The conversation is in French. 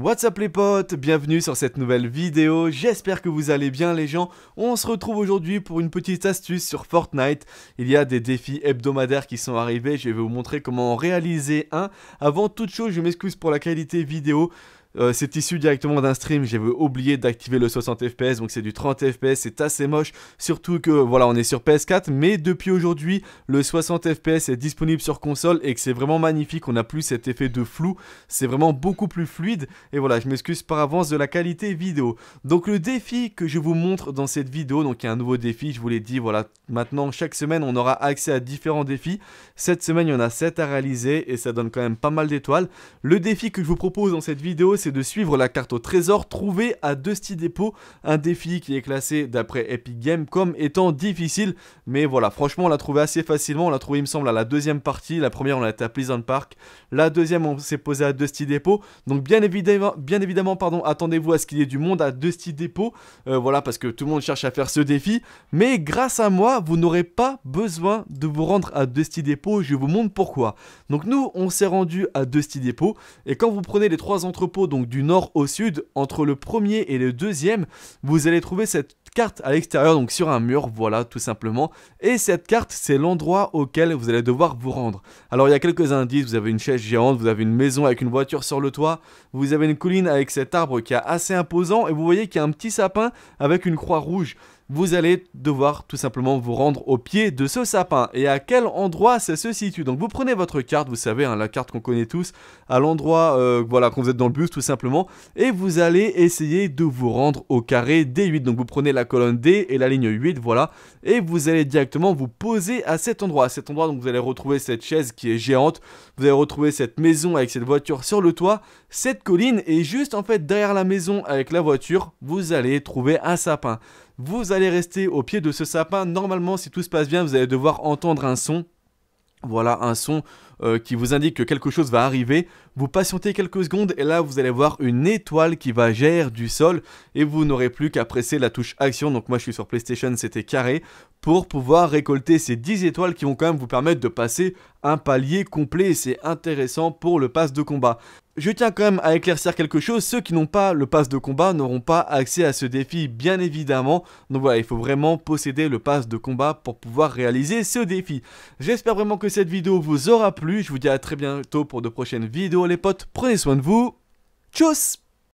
What's up les potes, bienvenue sur cette nouvelle vidéo, j'espère que vous allez bien les gens. On se retrouve aujourd'hui pour une petite astuce sur Fortnite. Il y a des défis hebdomadaires qui sont arrivés, je vais vous montrer comment en réaliser un. Avant toute chose, je m'excuse pour la qualité vidéo, euh, c'est issu directement d'un stream, j'avais oublié d'activer le 60 fps, donc c'est du 30 fps, c'est assez moche, surtout que voilà, on est sur PS4, mais depuis aujourd'hui, le 60 fps est disponible sur console et que c'est vraiment magnifique, on n'a plus cet effet de flou, c'est vraiment beaucoup plus fluide, et voilà, je m'excuse par avance de la qualité vidéo. Donc le défi que je vous montre dans cette vidéo, donc il y a un nouveau défi, je vous l'ai dit, voilà, maintenant chaque semaine on aura accès à différents défis, cette semaine il y en a 7 à réaliser et ça donne quand même pas mal d'étoiles. Le défi que je vous propose dans cette vidéo, c'est de suivre la carte au trésor Trouver à Dusty Depot, un défi qui est classé d'après Epic Games comme étant difficile, mais voilà, franchement on l'a trouvé assez facilement, on l'a trouvé il me semble à la deuxième partie, la première on l'a été à Pleasant Park, la deuxième on s'est posé à Dusty Depot, donc bien évidemment, bien évidemment pardon, attendez-vous à ce qu'il y ait du monde à Dusty Depot, euh, voilà parce que tout le monde cherche à faire ce défi, mais grâce à moi, vous n'aurez pas besoin de vous rendre à Dusty Depot, je vous montre pourquoi. Donc nous, on s'est rendu à Dusty Depot, et quand vous prenez les trois entrepôts donc du nord au sud, entre le premier et le deuxième, vous allez trouver cette carte à l'extérieur, donc sur un mur, voilà, tout simplement. Et cette carte, c'est l'endroit auquel vous allez devoir vous rendre. Alors, il y a quelques indices, vous avez une chaise géante, vous avez une maison avec une voiture sur le toit, vous avez une colline avec cet arbre qui est assez imposant, et vous voyez qu'il y a un petit sapin avec une croix rouge vous allez devoir tout simplement vous rendre au pied de ce sapin. Et à quel endroit ça se situe Donc vous prenez votre carte, vous savez, hein, la carte qu'on connaît tous, à l'endroit, euh, voilà, quand vous êtes dans le bus tout simplement, et vous allez essayer de vous rendre au carré D8. Donc vous prenez la colonne D et la ligne 8, voilà, et vous allez directement vous poser à cet endroit. À cet endroit, donc vous allez retrouver cette chaise qui est géante, vous allez retrouver cette maison avec cette voiture sur le toit, cette colline, et juste en fait derrière la maison avec la voiture, vous allez trouver un sapin. Vous allez rester au pied de ce sapin. Normalement, si tout se passe bien, vous allez devoir entendre un son. Voilà un son euh, qui vous indique que quelque chose va arriver. Vous patientez quelques secondes et là vous allez voir une étoile qui va gérer du sol et vous n'aurez plus qu'à presser la touche action. Donc moi je suis sur PlayStation, c'était carré pour pouvoir récolter ces 10 étoiles qui vont quand même vous permettre de passer un palier complet et c'est intéressant pour le pass de combat. Je tiens quand même à éclaircir quelque chose, ceux qui n'ont pas le pass de combat n'auront pas accès à ce défi bien évidemment. Donc voilà, il faut vraiment posséder le pass de combat pour pouvoir réaliser ce défi. J'espère vraiment que cette vidéo vous aura plu, je vous dis à très bientôt pour de prochaines vidéos les potes, prenez soin de vous, tchuss